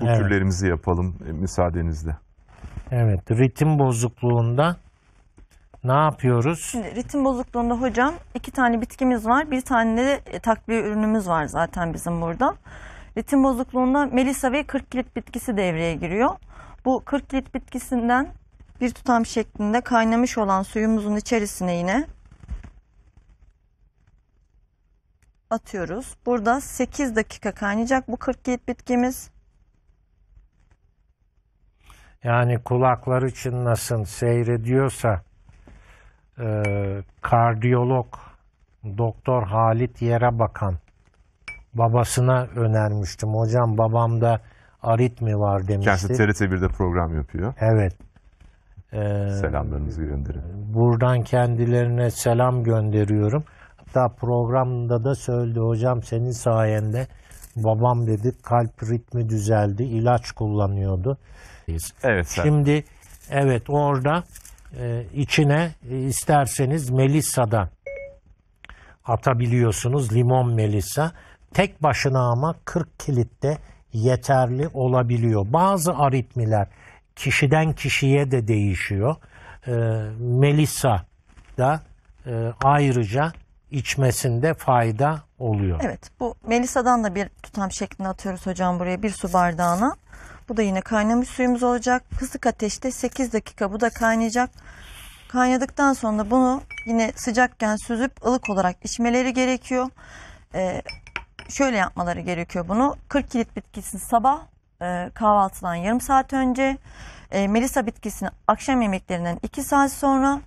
bu evet. türlerimizi yapalım e, müsaadenizle. Evet, ritim bozukluğunda ne yapıyoruz? Şimdi ritim bozukluğunda hocam iki tane bitkimiz var. Bir tane de e, takviye ürünümüz var zaten bizim burada. Ritim bozukluğunda melisa ve 40 kilit bitkisi devreye giriyor. Bu 40 kilit bitkisinden bir tutam şeklinde kaynamış olan suyumuzun içerisine yine atıyoruz. Burada 8 dakika kaynayacak bu 40 kilit bitkimiz yani kulakları çınlasın seyrediyorsa e, kardiyolog doktor Halit Yere Bakan babasına önermiştim. Hocam babamda aritmi var demişti. Kendisi TRT1'de program yapıyor. Evet. Ee, Selamlarınızı gönderin. Buradan kendilerine selam gönderiyorum. Hatta programda da söyledi hocam senin sayende babam dedi kalp ritmi düzeldi, ilaç kullanıyordu zorundayız. Evet. Sen. Şimdi evet orada e, içine e, isterseniz melissa'dan atabiliyorsunuz limon Melissa Tek başına ama 40 kilitte yeterli olabiliyor. Bazı aritmiler kişiden kişiye de değişiyor. E, melisa da e, ayrıca içmesinde fayda oluyor. Evet bu Melisa'dan da bir tutam şeklinde atıyoruz hocam buraya bir su bardağına. Bu da yine kaynamış suyumuz olacak. Kısık ateşte 8 dakika bu da kaynayacak. Kaynadıktan sonra bunu yine sıcakken süzüp ılık olarak içmeleri gerekiyor. Ee, şöyle yapmaları gerekiyor bunu. 40 kilit bitkisini sabah e, kahvaltıdan yarım saat önce. E, melisa bitkisini akşam yemeklerinden 2 saat sonra.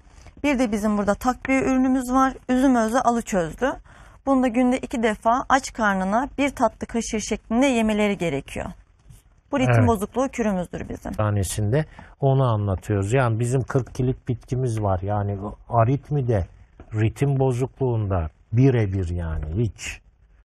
Bir de bizim burada takviye ürünümüz var. Üzüm özü alı çözdü. Bunu da günde iki defa aç karnına bir tatlı kaşığı şeklinde yemeleri gerekiyor. Bu ritim evet. bozukluğu kürümüzdür bizim. Tanesinde onu anlatıyoruz. Yani bizim 40 kilit bitkimiz var. Yani aritmi de ritim bozukluğunda birebir yani hiç